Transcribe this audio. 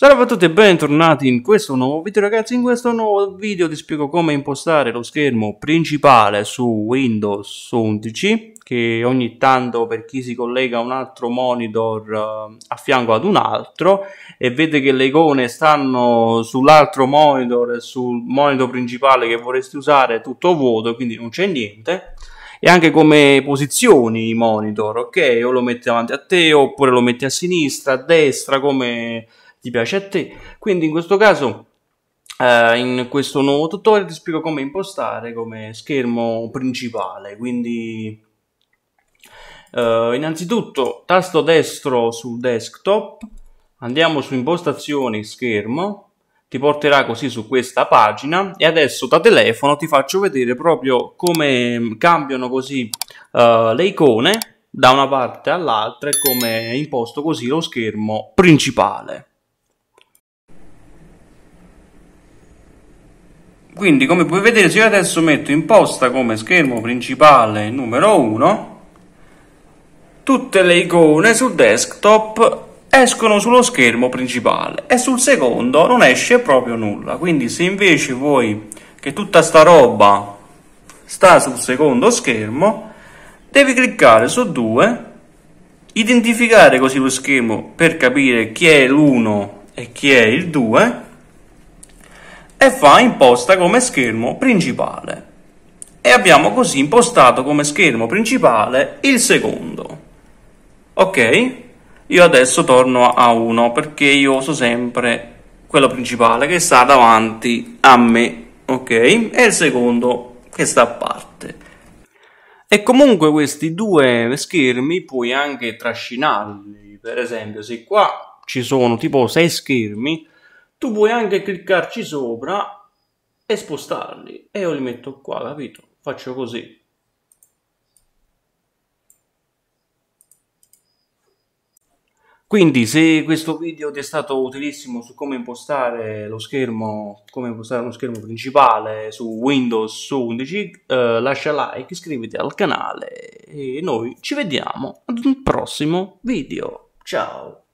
Salve a tutti e bentornati in questo nuovo video ragazzi, in questo nuovo video ti spiego come impostare lo schermo principale su Windows 11 che ogni tanto per chi si collega a un altro monitor uh, a fianco ad un altro e vede che le icone stanno sull'altro monitor e sul monitor principale che vorresti usare tutto vuoto quindi non c'è niente e anche come posizioni i monitor, ok? O lo metti davanti a te oppure lo metti a sinistra, a destra come ti piace a te. Quindi in questo caso Uh, in questo nuovo tutorial ti spiego come impostare come schermo principale quindi uh, innanzitutto tasto destro sul desktop andiamo su impostazioni schermo ti porterà così su questa pagina e adesso da telefono ti faccio vedere proprio come cambiano così uh, le icone da una parte all'altra e come imposto così lo schermo principale Quindi come puoi vedere se io adesso metto in posta come schermo principale numero 1, tutte le icone sul desktop escono sullo schermo principale e sul secondo non esce proprio nulla. Quindi se invece vuoi che tutta sta roba sta sul secondo schermo, devi cliccare su 2, identificare così lo schermo per capire chi è l'1 e chi è il 2 e fa imposta come schermo principale. E abbiamo così impostato come schermo principale il secondo. Ok? Io adesso torno a 1 perché io uso sempre quello principale che sta davanti a me, ok? E il secondo che sta a parte. E comunque questi due schermi puoi anche trascinarli, per esempio se qua ci sono tipo 6 schermi, tu puoi anche cliccarci sopra e spostarli e io li metto qua capito faccio così Quindi se questo video ti è stato utilissimo su come impostare lo schermo, come impostare uno schermo principale su Windows su 11, eh, lascia like, iscriviti al canale e noi ci vediamo ad un prossimo video. Ciao!